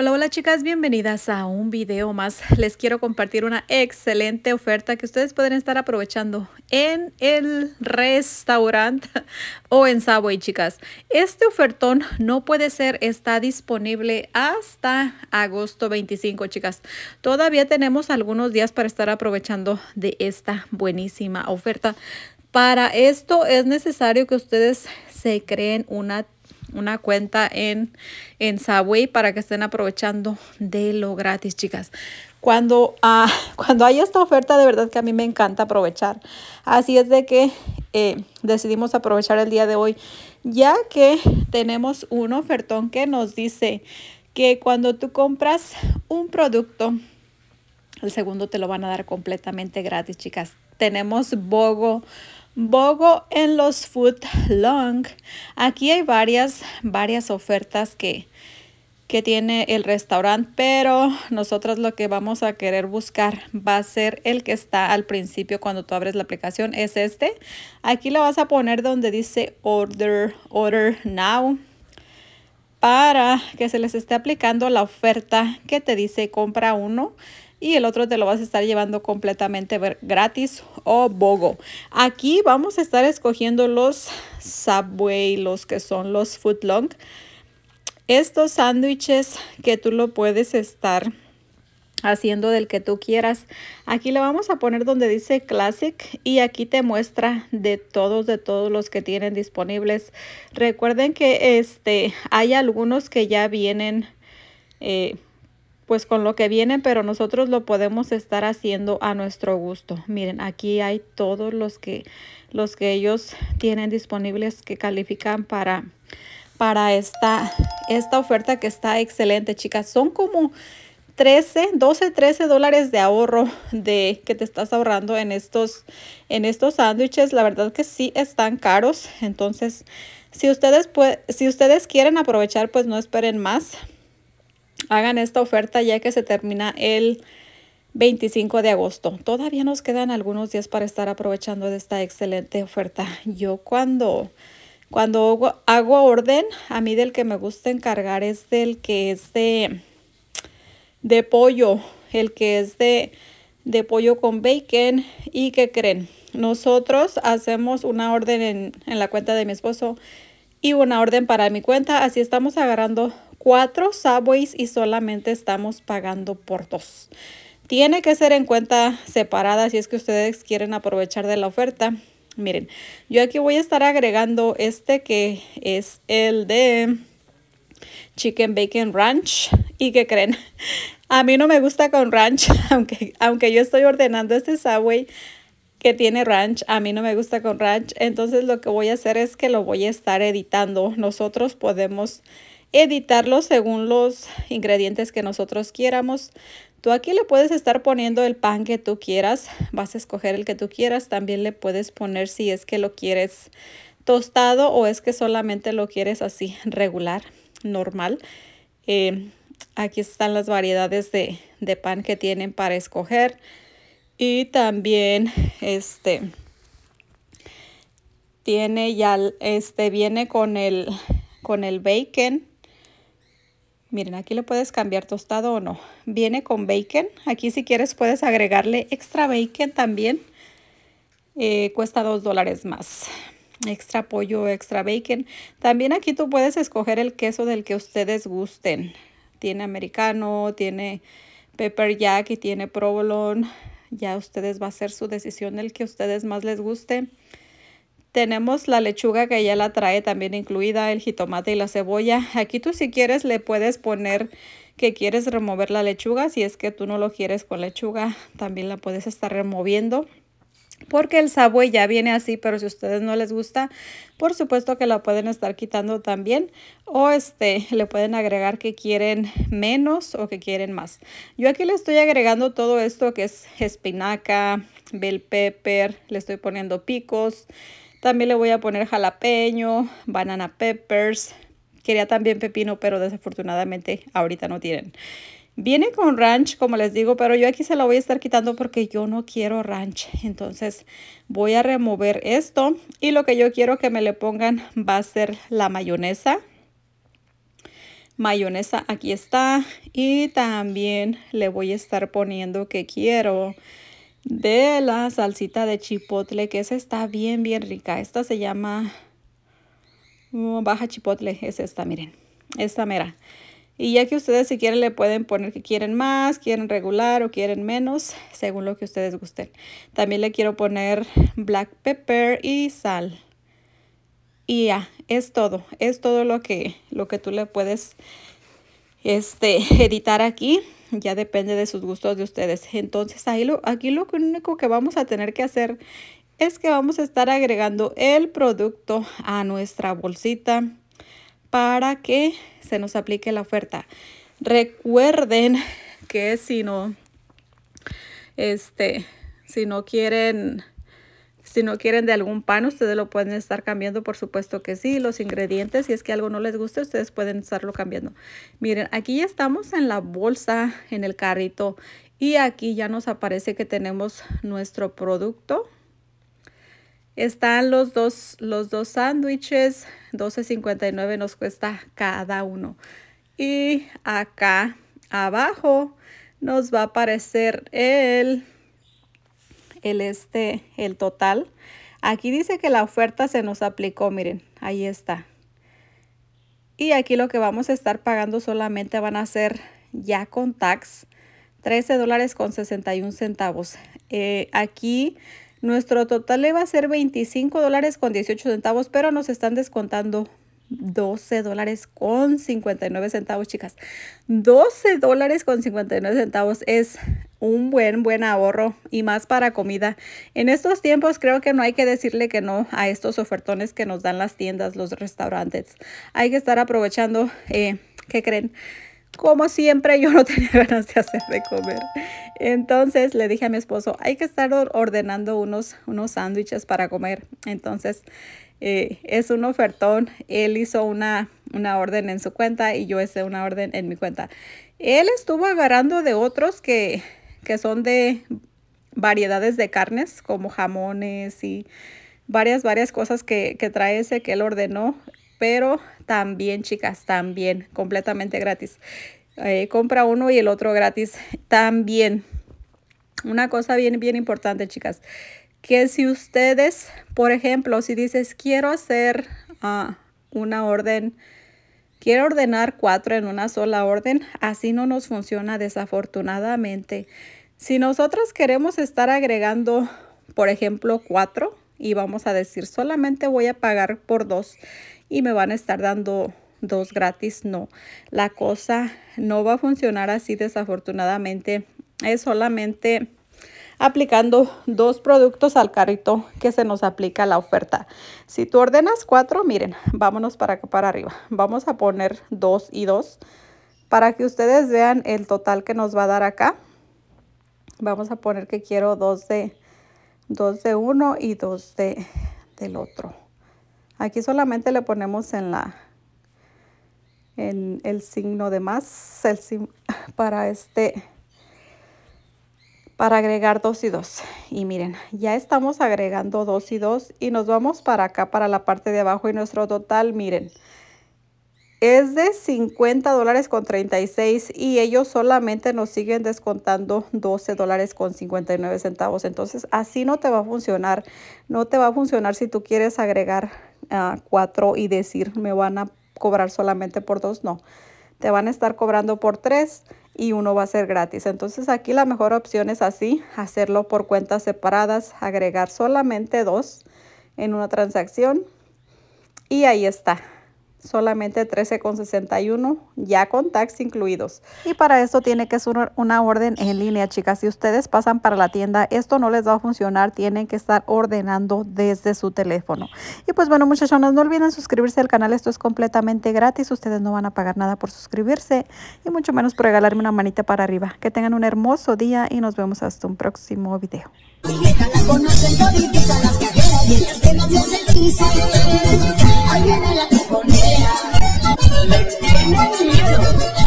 Hola, hola chicas, bienvenidas a un video más. Les quiero compartir una excelente oferta que ustedes pueden estar aprovechando en el restaurante o en Subway, chicas. Este ofertón no puede ser, está disponible hasta agosto 25, chicas. Todavía tenemos algunos días para estar aprovechando de esta buenísima oferta. Para esto es necesario que ustedes se creen una una cuenta en, en Subway para que estén aprovechando de lo gratis, chicas. Cuando, ah, cuando hay esta oferta, de verdad que a mí me encanta aprovechar. Así es de que eh, decidimos aprovechar el día de hoy, ya que tenemos un ofertón que nos dice que cuando tú compras un producto, el segundo te lo van a dar completamente gratis, chicas. Tenemos Bogo, Bogo en los Food Long. Aquí hay varias, varias ofertas que, que tiene el restaurante, pero nosotros lo que vamos a querer buscar va a ser el que está al principio cuando tú abres la aplicación, es este. Aquí lo vas a poner donde dice Order, Order Now para que se les esté aplicando la oferta que te dice compra uno y el otro te lo vas a estar llevando completamente gratis o bogo. Aquí vamos a estar escogiendo los Subway, los que son los long Estos sándwiches que tú lo puedes estar haciendo del que tú quieras. Aquí le vamos a poner donde dice Classic y aquí te muestra de todos, de todos los que tienen disponibles. Recuerden que este hay algunos que ya vienen eh, pues con lo que viene, pero nosotros lo podemos estar haciendo a nuestro gusto. Miren, aquí hay todos los que, los que ellos tienen disponibles que califican para, para esta, esta oferta que está excelente, chicas. Son como 13, 12, 13 dólares de ahorro de que te estás ahorrando en estos en estos sándwiches. La verdad que sí están caros. Entonces, si ustedes, pues, si ustedes quieren aprovechar, pues no esperen más hagan esta oferta ya que se termina el 25 de agosto. Todavía nos quedan algunos días para estar aprovechando de esta excelente oferta. Yo cuando, cuando hago orden, a mí del que me gusta encargar es del que es de, pollo, el que es de, de pollo con bacon y que creen. Nosotros hacemos una orden en la cuenta de mi esposo y una orden para mi cuenta. Así estamos agarrando cuatro Subways y solamente estamos pagando por dos. Tiene que ser en cuenta separada si es que ustedes quieren aprovechar de la oferta. Miren, yo aquí voy a estar agregando este que es el de Chicken Bacon Ranch. ¿Y qué creen? A mí no me gusta con ranch, aunque, aunque yo estoy ordenando este Subway que tiene ranch. A mí no me gusta con ranch. Entonces lo que voy a hacer es que lo voy a estar editando. Nosotros podemos editarlo según los ingredientes que nosotros quieramos. Tú aquí le puedes estar poniendo el pan que tú quieras, vas a escoger el que tú quieras, también le puedes poner si es que lo quieres tostado o es que solamente lo quieres así regular, normal. Eh, aquí están las variedades de, pan que tienen para escoger y también este tiene ya este viene con el con el bacon Miren, aquí le puedes cambiar tostado o no. Viene con bacon. Aquí si quieres puedes agregarle extra bacon también. Eh, cuesta 2 dólares más. Extra pollo, extra bacon. También aquí tú puedes escoger el queso del que ustedes gusten. Tiene americano, tiene pepper jack y tiene provolone. Ya ustedes va a ser su decisión del que ustedes más les guste. Tenemos la lechuga que ya la trae también incluida, el jitomate y la cebolla. Aquí tú si quieres le puedes poner que quieres remover la lechuga. Si es que tú no lo quieres con lechuga, también la puedes estar removiendo porque el sabue ya viene así, pero si a ustedes no les gusta, por supuesto que la pueden estar quitando también o este le pueden agregar que quieren menos o que quieren más. Yo aquí le estoy agregando todo esto que es espinaca, bell pepper, le estoy poniendo picos, también le voy a poner jalapeño, banana peppers. Quería también pepino, pero desafortunadamente ahorita no tienen. Viene con ranch, como les digo, pero yo aquí se la voy a estar quitando porque yo no quiero ranch. Entonces voy a remover esto y lo que yo quiero que me le pongan va a ser la mayonesa. Mayonesa aquí está y también le voy a estar poniendo que quiero de la salsita de chipotle, que esa está bien, bien rica. Esta se llama uh, baja chipotle, es esta, miren, esta mera. Y ya que ustedes si quieren le pueden poner que quieren más, quieren regular o quieren menos, según lo que ustedes gusten. También le quiero poner black pepper y sal. Y ya, es todo, es todo lo que, lo que tú le puedes este, editar aquí. ya depende de sus gustos de ustedes. Entonces ahí lo, aquí lo único que vamos a tener que hacer es que vamos a estar agregando el producto a nuestra bolsita para que se nos aplique la oferta. Recuerden que si no, este, si no quieren si no quieren de algún pan, ustedes lo pueden estar cambiando, por supuesto que sí. Los ingredientes, si es que algo no les gusta, ustedes pueden estarlo cambiando. Miren, aquí ya estamos en la bolsa, en el carrito. Y aquí ya nos aparece que tenemos nuestro producto. Están los dos, los dos sándwiches. $12.59 nos cuesta cada uno. Y acá abajo nos va a aparecer el el, este, el total. Aquí dice que la oferta se nos aplicó, miren, ahí está. Y aquí lo que vamos a estar pagando solamente van a ser ya con tax, 13 dólares con 61 centavos. Eh, aquí nuestro total le va a ser 25 dólares con 18 centavos, pero nos están descontando 12 dólares con 59 centavos, chicas. 12 dólares con 59 centavos es un buen, buen ahorro y más para comida. En estos tiempos creo que no hay que decirle que no a estos ofertones que nos dan las tiendas, los restaurantes. Hay que estar aprovechando, eh, ¿qué creen? Como siempre, yo no tenía ganas de hacer de comer. Entonces le dije a mi esposo, hay que estar ordenando unos sándwiches para comer. Entonces eh, es un ofertón. Él hizo una, una orden en su cuenta y yo hice una orden en mi cuenta. Él estuvo agarrando de otros que que son de variedades de carnes como jamones y varias, varias cosas que, que trae ese que él ordenó. Pero también, chicas, también, completamente gratis. Eh, compra uno y el otro gratis también. Una cosa bien, bien importante, chicas, que si ustedes, por ejemplo, si dices, quiero hacer ah, una orden Quiero ordenar cuatro en una sola orden, así no nos funciona desafortunadamente. Si nosotros queremos estar agregando, por ejemplo, cuatro y vamos a decir solamente voy a pagar por dos y me van a estar dando dos gratis, no. La cosa no va a funcionar así desafortunadamente. Es solamente aplicando dos productos al carrito que se nos aplica la oferta. Si tú ordenas cuatro, miren, vámonos para para arriba. Vamos a poner dos y dos para que ustedes vean el total que nos va a dar acá. Vamos a poner que quiero dos de, de uno y dos de, del otro. Aquí solamente le ponemos en la en el signo de más para este para agregar dos y dos Y miren, ya estamos agregando dos y dos y nos vamos para acá, para la parte de abajo y nuestro total, miren, es de 50 dólares con 36 y ellos solamente nos siguen descontando 12 dólares con 59 centavos. Entonces, así no te va a funcionar. No te va a funcionar si tú quieres agregar a ah, 4 y decir, me van a cobrar solamente por dos No, te van a estar cobrando por tres y uno va a ser gratis. Entonces aquí la mejor opción es así, hacerlo por cuentas separadas, agregar solamente dos en una transacción y ahí está solamente $13.61 ya con tax incluidos. Y para esto tiene que ser una orden en línea, chicas. Si ustedes pasan para la tienda, esto no les va a funcionar. Tienen que estar ordenando desde su teléfono. Y pues bueno, muchachonas, no olviden suscribirse al canal. Esto es completamente gratis. Ustedes no van a pagar nada por suscribirse y mucho menos por regalarme una manita para arriba. Que tengan un hermoso día y nos vemos hasta un próximo video. Let's